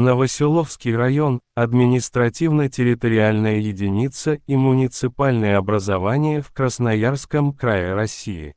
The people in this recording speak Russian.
Новоселовский район – административно-территориальная единица и муниципальное образование в Красноярском крае России.